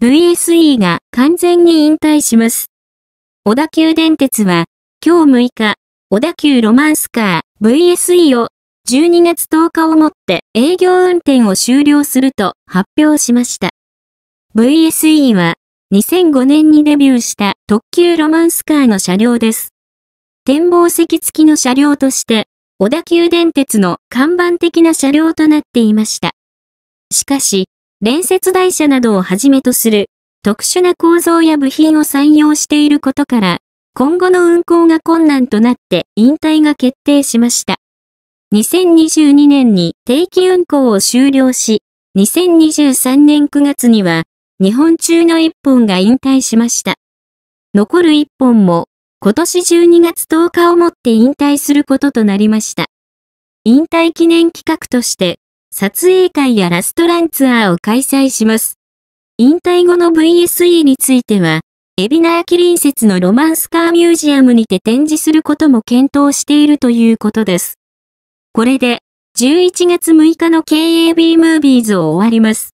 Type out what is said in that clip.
VSE が完全に引退します。小田急電鉄は、今日6日、小田急ロマンスカー VSE を12月10日をもって営業運転を終了すると発表しました。VSE は2005年にデビューした特急ロマンスカーの車両です。展望席付きの車両として、小田急電鉄の看板的な車両となっていました。しかし、連接台車などをはじめとする特殊な構造や部品を採用していることから、今後の運行が困難となって引退が決定しました。2022年に定期運行を終了し、2023年9月には日本中の1本が引退しました。残る1本も今年12月10日をもって引退することとなりました。引退記念企画として撮影会やラストランツアーを開催します。引退後の VSE については、エビナーキリン説のロマンスカーミュージアムにて展示することも検討しているということです。これで、11月6日の KAB ムービーズを終わります。